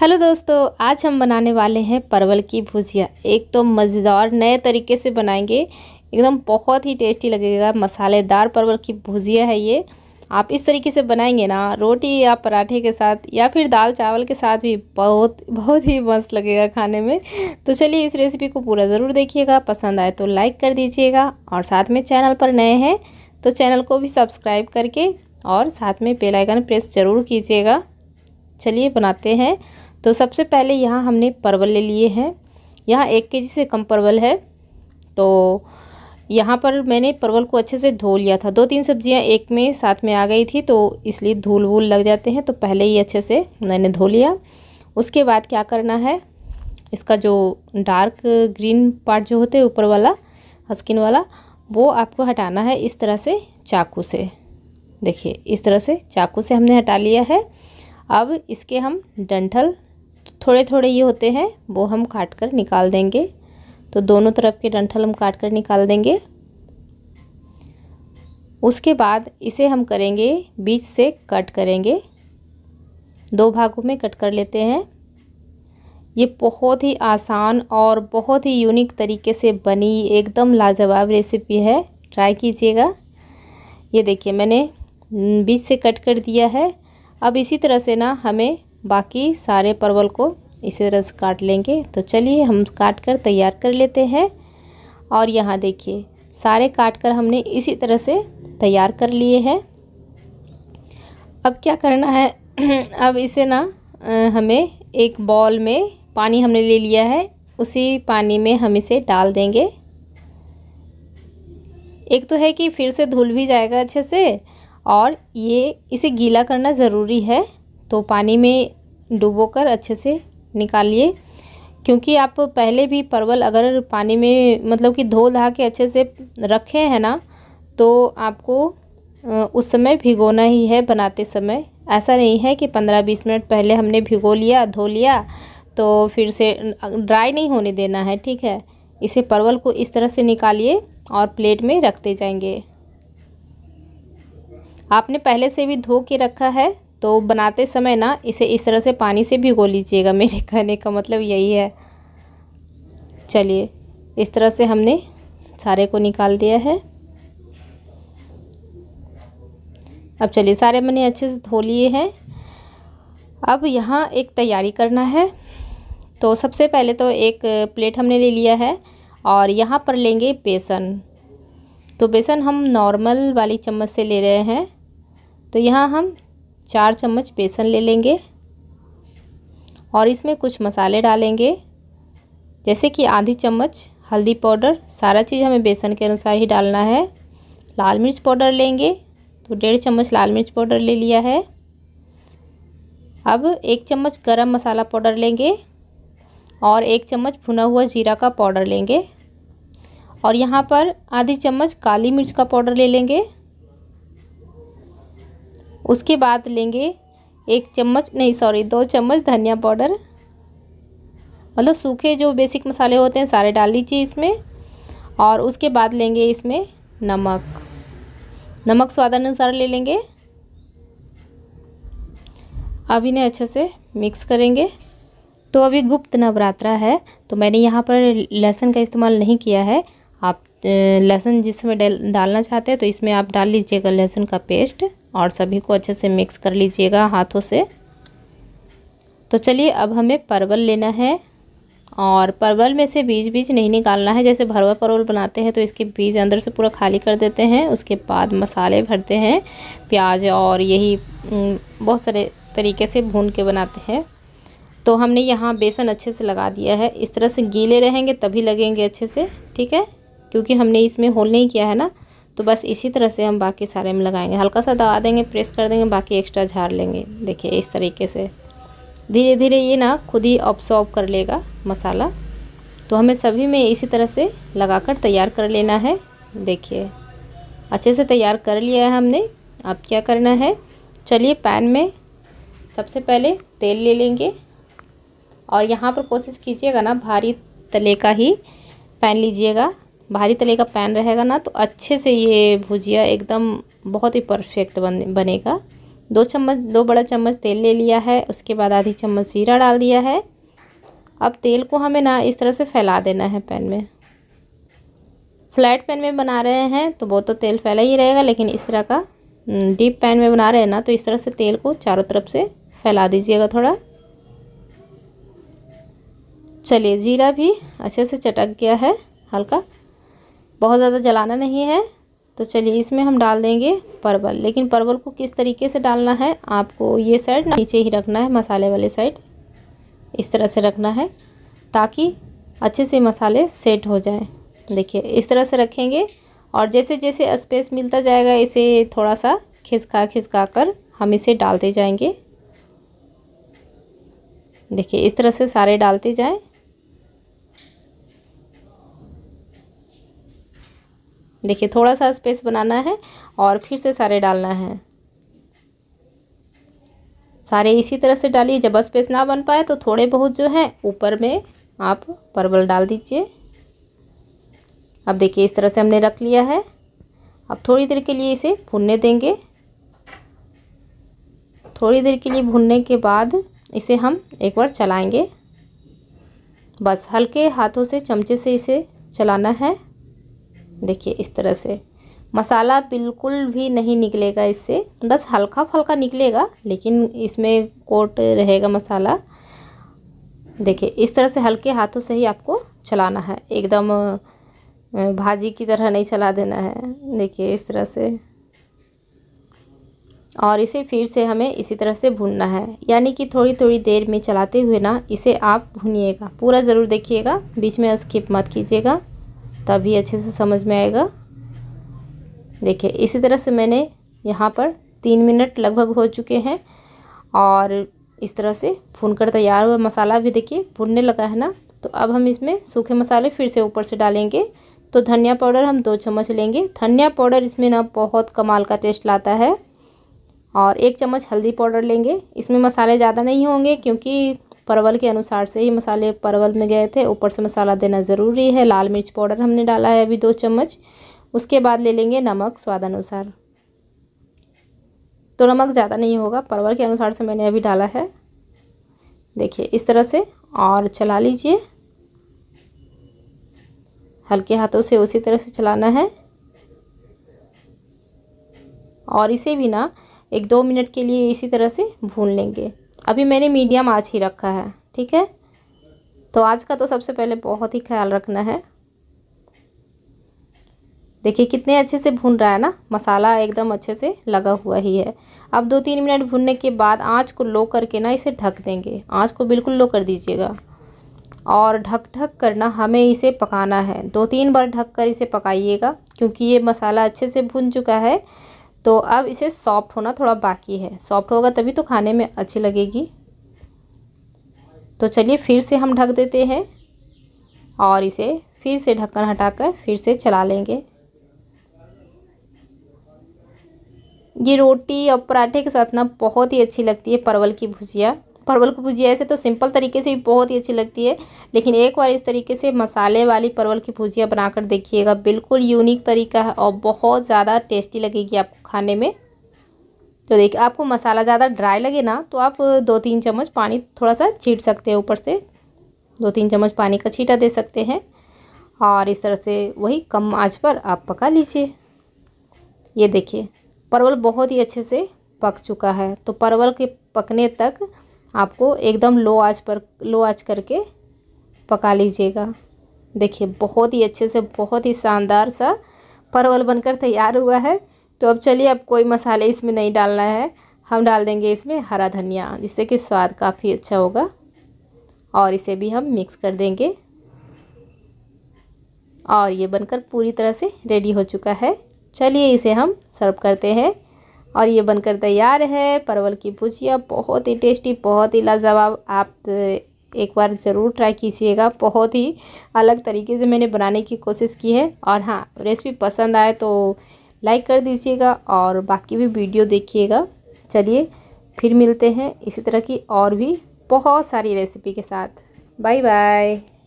hello दोस्तों आज हम बनाने वाले हैं परवल की भुजिया एक तो मज़ेदार नए तरीके से बनाएंगे एकदम बहुत ही टेस्टी लगेगा मसालेदार परवल की भुजिया है ये आप इस तरीके से बनाएंगे ना रोटी या पराठे के साथ या फिर दाल चावल के साथ भी बहुत बहुत ही मस्त लगेगा खाने में तो चलिए इस रेसिपी को पूरा ज़रूर देखिएगा पसंद आए तो लाइक कर दीजिएगा और साथ में चैनल पर नए हैं तो चैनल को भी सब्सक्राइब करके और साथ में बेलाइकन प्रेस ज़रूर कीजिएगा चलिए बनाते हैं तो सबसे पहले यहाँ हमने परवल ले लिए हैं यहाँ एक के से कम परवल है तो यहाँ पर मैंने परवल को अच्छे से धो लिया था दो तीन सब्जियाँ एक में साथ में आ गई थी तो इसलिए धूल वूल लग जाते हैं तो पहले ही अच्छे से मैंने धो लिया उसके बाद क्या करना है इसका जो डार्क ग्रीन पार्ट जो होते हैं ऊपर वाला स्किन वाला वो आपको हटाना है इस तरह से चाकू से देखिए इस तरह से चाकू से हमने हटा लिया है अब इसके हम डंठल थोड़े थोड़े ये होते हैं वो हम काट कर निकाल देंगे तो दोनों तरफ के डंठल हम काट कर निकाल देंगे उसके बाद इसे हम करेंगे बीच से कट करेंगे दो भागों में कट कर लेते हैं ये बहुत ही आसान और बहुत ही यूनिक तरीके से बनी एकदम लाजवाब रेसिपी है ट्राई कीजिएगा ये देखिए मैंने बीच से कट कर दिया है अब इसी तरह से ना हमें बाकी सारे परवल को इसी तरह से काट लेंगे तो चलिए हम काट कर तैयार कर लेते हैं और यहाँ देखिए सारे काट कर हमने इसी तरह से तैयार कर लिए हैं अब क्या करना है अब इसे ना हमें एक बॉल में पानी हमने ले लिया है उसी पानी में हम इसे डाल देंगे एक तो है कि फिर से धुल भी जाएगा अच्छे से और ये इसे गीला करना ज़रूरी है तो पानी में डुबोकर अच्छे से निकालिए क्योंकि आप पहले भी परवल अगर पानी में मतलब कि धो धा के अच्छे से रखे हैं ना तो आपको उस समय भिगोना ही है बनाते समय ऐसा नहीं है कि पंद्रह बीस मिनट पहले हमने भिगो लिया धो लिया तो फिर से ड्राई नहीं होने देना है ठीक है इसे परवल को इस तरह से निकालिए और प्लेट में रखते जाएंगे आपने पहले से भी धो के रखा है तो बनाते समय ना इसे इस तरह से पानी से भिगो लीजिएगा मेरे कहने का मतलब यही है चलिए इस तरह से हमने सारे को निकाल दिया है अब चलिए सारे मैंने अच्छे से धो लिए हैं अब यहाँ एक तैयारी करना है तो सबसे पहले तो एक प्लेट हमने ले लिया है और यहाँ पर लेंगे बेसन तो बेसन हम नॉर्मल वाली चम्मच से ले रहे हैं तो यहाँ हम चार चम्मच बेसन ले लेंगे और इसमें कुछ मसाले डालेंगे जैसे कि आधी चम्मच हल्दी पाउडर सारा चीज़ हमें बेसन के अनुसार ही डालना है लाल मिर्च पाउडर लेंगे तो डेढ़ चम्मच लाल मिर्च पाउडर ले लिया है अब एक चम्मच गरम मसाला पाउडर लेंगे और एक चम्मच भुना हुआ जीरा का पाउडर लेंगे और यहाँ पर आधी चम्मच काली मिर्च का पाउडर ले लेंगे उसके बाद लेंगे एक चम्मच नहीं सॉरी दो चम्मच धनिया पाउडर मतलब सूखे जो बेसिक मसाले होते हैं सारे डाल लीजिए इसमें और उसके बाद लेंगे इसमें नमक नमक स्वाद अनुसार ले लेंगे अब इन्हें अच्छे से मिक्स करेंगे तो अभी गुप्त नवरात्रा है तो मैंने यहाँ पर लहसुन का इस्तेमाल नहीं किया है लहसुन जिसमें डालना चाहते हैं तो इसमें आप डाल लीजिएगा लहसुन का पेस्ट और सभी को अच्छे से मिक्स कर लीजिएगा हाथों से तो चलिए अब हमें परवल लेना है और परवल में से बीज बीज नहीं निकालना है जैसे भरवा परवल बनाते हैं तो इसके बीज अंदर से पूरा खाली कर देते हैं उसके बाद मसाले भरते हैं प्याज और यही बहुत सारे तरीके से भून के बनाते हैं तो हमने यहाँ बेसन अच्छे से लगा दिया है इस तरह से गीले रहेंगे तभी लगेंगे अच्छे से ठीक है क्योंकि हमने इसमें होल नहीं किया है ना तो बस इसी तरह से हम बाकी सारे में लगाएंगे हल्का सा दबा देंगे प्रेस कर देंगे बाकी एक्स्ट्रा झाड़ लेंगे देखिए इस तरीके से धीरे धीरे ये ना खुद ही ऑब्सॉर्ब कर लेगा मसाला तो हमें सभी में इसी तरह से लगाकर तैयार कर लेना है देखिए अच्छे से तैयार कर लिया है हमने अब क्या करना है चलिए पैन में सबसे पहले तेल ले लेंगे और यहाँ पर कोशिश कीजिएगा ना भारी तले का ही पैन लीजिएगा भारी तले का पैन रहेगा ना तो अच्छे से ये भुजिया एकदम बहुत ही परफेक्ट बन बनेगा दो चम्मच दो बड़ा चम्मच तेल ले लिया है उसके बाद आधी चम्मच जीरा डाल दिया है अब तेल को हमें ना इस तरह से फैला देना है पैन में फ्लैट पैन में बना रहे हैं तो वो तो तेल फैला ही रहेगा लेकिन इस तरह का डीप पैन में बना रहे हैं ना तो इस तरह से तेल को चारों तरफ से फैला दीजिएगा थोड़ा चलिए जीरा भी अच्छे से चटक गया है हल्का बहुत ज़्यादा जलाना नहीं है तो चलिए इसमें हम डाल देंगे परवल लेकिन परवल को किस तरीके से डालना है आपको ये साइड नीचे ही रखना है मसाले वाले साइड इस तरह से रखना है ताकि अच्छे से मसाले सेट हो जाएं देखिए इस तरह से रखेंगे और जैसे जैसे स्पेस मिलता जाएगा इसे थोड़ा सा खिसका खिसका कर हम इसे डालते जाएंगे देखिए इस तरह से सारे डालते जाएं देखिए थोड़ा सा स्पेस बनाना है और फिर से सारे डालना है सारे इसी तरह से डालिए जब स्पेस ना बन पाए तो थोड़े बहुत जो है ऊपर में आप परवल डाल दीजिए अब देखिए इस तरह से हमने रख लिया है अब थोड़ी देर के लिए इसे भुनने देंगे थोड़ी देर के लिए भुनने के बाद इसे हम एक बार चलाएंगे बस हल्के हाथों से चमचे से इसे चलाना है देखिए इस तरह से मसाला बिल्कुल भी नहीं निकलेगा इससे बस हल्का फल्का निकलेगा लेकिन इसमें कोट रहेगा मसाला देखिए इस तरह से हल्के हाथों से ही आपको चलाना है एकदम भाजी की तरह नहीं चला देना है देखिए इस तरह से और इसे फिर से हमें इसी तरह से भूनना है यानी कि थोड़ी थोड़ी देर में चलाते हुए ना इसे आप भूनिएगा पूरा ज़रूर देखिएगा बीच में स्किप मत कीजिएगा तभी अच्छे से समझ में आएगा देखिए इसी तरह से मैंने यहाँ पर तीन मिनट लगभग हो चुके हैं और इस तरह से कर तैयार हुआ मसाला भी देखिए भुनने लगा है ना तो अब हम इसमें सूखे मसाले फिर से ऊपर से डालेंगे तो धनिया पाउडर हम दो चम्मच लेंगे धनिया पाउडर इसमें ना बहुत कमाल का टेस्ट लाता है और एक चम्मच हल्दी पाउडर लेंगे इसमें मसाले ज़्यादा नहीं होंगे क्योंकि परवल के अनुसार से ही मसाले परवल में गए थे ऊपर से मसाला देना ज़रूरी है लाल मिर्च पाउडर हमने डाला है अभी दो चम्मच उसके बाद ले लेंगे नमक स्वाद अनुसार तो नमक ज़्यादा नहीं होगा परवल के अनुसार से मैंने अभी डाला है देखिए इस तरह से और चला लीजिए हल्के हाथों से उसी तरह से चलाना है और इसे भी ना एक दो मिनट के लिए इसी तरह से भून लेंगे अभी मैंने मीडियम आँच ही रखा है ठीक है तो आज का तो सबसे पहले बहुत ही ख्याल रखना है देखिए कितने अच्छे से भून रहा है ना मसाला एकदम अच्छे से लगा हुआ ही है अब दो तीन मिनट भूनने के बाद आंच को लो करके ना इसे ढक देंगे आंच को बिल्कुल लो कर दीजिएगा और ढक ढक करना हमें इसे पकाना है दो तीन बार ढक कर इसे पकाइएगा क्योंकि ये मसाला अच्छे से भून चुका है तो अब इसे सॉफ्ट होना थोड़ा बाकी है सॉफ्ट होगा तभी तो खाने में अच्छी लगेगी तो चलिए फिर से हम ढक देते हैं और इसे फिर से ढक्कन हटाकर फिर से चला लेंगे ये रोटी और पराठे के साथ ना बहुत ही अच्छी लगती है परवल की भुजिया परवल की भुजिया ऐसे तो सिंपल तरीके से भी बहुत ही अच्छी लगती है लेकिन एक बार इस तरीके से मसाले वाली परवल की भुजिया बनाकर देखिएगा बिल्कुल यूनिक तरीका है और बहुत ज़्यादा टेस्टी लगेगी आपको खाने में तो देखिए आपको मसाला ज़्यादा ड्राई लगे ना तो आप दो तीन चम्मच पानी थोड़ा सा छीट सकते हैं ऊपर से दो तीन चम्मच पानी का छीटा दे सकते हैं और इस तरह से वही कम आँच पर आप पका लीजिए ये देखिए परवल बहुत ही अच्छे से पक चुका है तो परवल के पकने तक आपको एकदम लो आंच पर लो आंच करके पका लीजिएगा देखिए बहुत ही अच्छे से बहुत ही शानदार सा परवल बनकर तैयार हुआ है तो अब चलिए अब कोई मसाले इसमें नहीं डालना है हम डाल देंगे इसमें हरा धनिया जिससे कि स्वाद काफ़ी अच्छा होगा और इसे भी हम मिक्स कर देंगे और ये बनकर पूरी तरह से रेडी हो चुका है चलिए इसे हम सर्व करते हैं और ये बनकर तैयार है परवल की भुजिया बहुत ही टेस्टी बहुत ही लाजवाब आप एक बार ज़रूर ट्राई कीजिएगा बहुत ही अलग तरीके से मैंने बनाने की कोशिश की है और हाँ रेसिपी पसंद आए तो लाइक कर दीजिएगा और बाकी भी वीडियो देखिएगा चलिए फिर मिलते हैं इसी तरह की और भी बहुत सारी रेसिपी के साथ बाय बाय